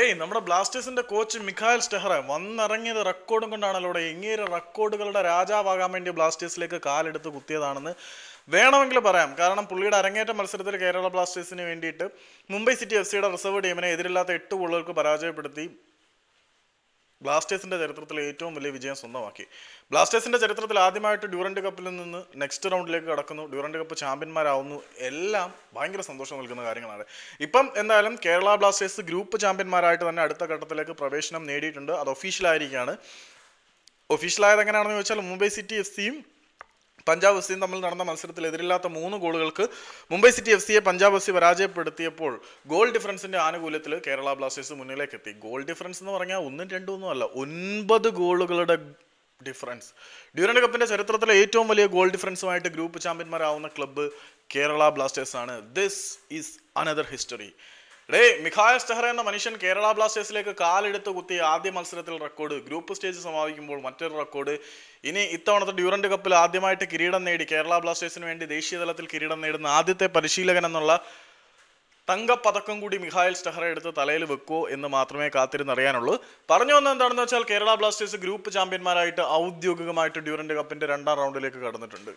ഏയ് നമ്മുടെ ബ്ലാസ്റ്റേഴ്സിന്റെ കോച്ച് മിഖായൽ സ്റ്റെഹർ വന്നിറങ്ങിയത് റെക്കോർഡും കൊണ്ടാണല്ലോ ഇങ്ങനെ റെക്കോർഡുകളുടെ രാജാവാകാൻ വേണ്ടി ബ്ലാസ്റ്റേഴ്സിലേക്ക് കാലെടുത്ത് കുത്തിയതാണെന്ന് വേണമെങ്കിൽ പറയാം കാരണം പുള്ളിയുടെ അരങ്ങേറ്റ മത്സരത്തിൽ കേരള ബ്ലാസ്റ്റേഴ്സിന് വേണ്ടിയിട്ട് മുംബൈ സിറ്റി എഫ് സിയുടെ റിസർവ് ടീമിനെ എതിരില്ലാത്ത എട്ട് ഗോളുകൾക്ക് പരാജയപ്പെടുത്തി ബ്ലാസ്റ്റേഴ്സിൻ്റെ ചരിത്രത്തിൽ ഏറ്റവും വലിയ വിജയം സ്വന്തമാക്കി ബ്ലാസ്റ്റേഴ്സിൻ്റെ ചരിത്രത്തിൽ ആദ്യമായിട്ട് ഡ്യൂറൻഡ് കപ്പിൽ നിന്ന് നെക്സ്റ്റ് റൗണ്ടിലേക്ക് കടക്കുന്നു ഡ്യൂറൻഡ് കപ്പ് ചാമ്പ്യന്മാരാവുന്നു എല്ലാം ഭയങ്കര സന്തോഷം നൽകുന്ന കാര്യങ്ങളാണ് ഇപ്പം എന്തായാലും കേരള ബ്ലാസ്റ്റേഴ്സ് ഗ്രൂപ്പ് ചാമ്പ്യന്മാരായിട്ട് തന്നെ അടുത്ത ഘട്ടത്തിലേക്ക് പ്രവേശനം നേടിയിട്ടുണ്ട് അത് ഒഫീഷ്യലായിരിക്കുകയാണ് ഒഫീഷ്യലായത് എങ്ങനെയാണെന്ന് ചോദിച്ചാൽ മുംബൈ സിറ്റി എഫ് സിയും പഞ്ചാബ് എഫ് സിയും തമ്മിൽ നടന്ന മത്സരത്തിൽ എതിരില്ലാത്ത മൂന്ന് ഗോളുകൾക്ക് മുംബൈ സിറ്റി എഫ് സിയെ പഞ്ചാബ് എഫ് സി പരാജയപ്പെടുത്തിയപ്പോൾ ഗോൾ ഡിഫറൻസിന്റെ ആനുകൂല്യത്തിൽ കേരള ബ്ലാസ്റ്റേഴ്സ് മുന്നിലേക്ക് എത്തി ഗോൾ ഡിഫറൻസ് എന്ന് പറഞ്ഞാൽ ഒന്നും രണ്ടും ഒന്നും അല്ല ഒൻപത് ഗോളുകളുടെ ഡിഫറൻസ് ഡ്യൂറൻഡ് കപ്പിന്റെ ചരിത്രത്തിലെ ഏറ്റവും വലിയ ഗോൾ ഡിഫറൻസുമായിട്ട് ഗ്രൂപ്പ് ചാമ്പ്യന്മാരാവുന്ന ക്ലബ്ബ് കേരള ബ്ലാസ്റ്റേഴ്സ് ആണ് this is another history day Mikael Stahre എന്ന മനുഷ്യൻ കേരള ബ്ലാസ്റ്റേഴ്സിലേക്ക് കാലെടുത്ത് കുത്തിയ ആദ്യ മത്സരത്തിൽ റെക്കോർഡ് ഗ്രൂപ്പ് സ്റ്റേജ് സമാപിക്കുമ്പോൾ മറ്റൊരു റെക്കോർഡ് ഇനി ഇത്തവണത്തെ ഡ്യൂറന്റ് കപ്പിൽ ആദ്യമായിട്ട് കിരീടം നേടി കേരള ബ്ലാസ്റ്റേഴ്സിന് വേണ്ടി ദേശീയ തലത്തിൽ കിരീടം നേടുന്ന ആദ്യത്തെ പരിശീലകൻ എന്നുള്ള തങ്കപ്പതക്കം കൂടി മിഹായൽ സ്റ്റെഹർ എടുത്ത് തലയിൽ വെക്കുമോ എന്ന് മാത്രമേ കാത്തിരുന്നറിയാനുള്ളൂ പറഞ്ഞു വന്നത് എന്താണെന്ന് വെച്ചാൽ കേരള ബ്ലാസ്റ്റേഴ്സ് ഗ്രൂപ്പ് ചാമ്പ്യന്മാരായിട്ട് ഔദ്യോഗികമായിട്ട് ഡ്യൂറന്റ് കപ്പിന്റെ രണ്ടാം റൗണ്ടിലേക്ക് കടന്നിട്ടുണ്ട്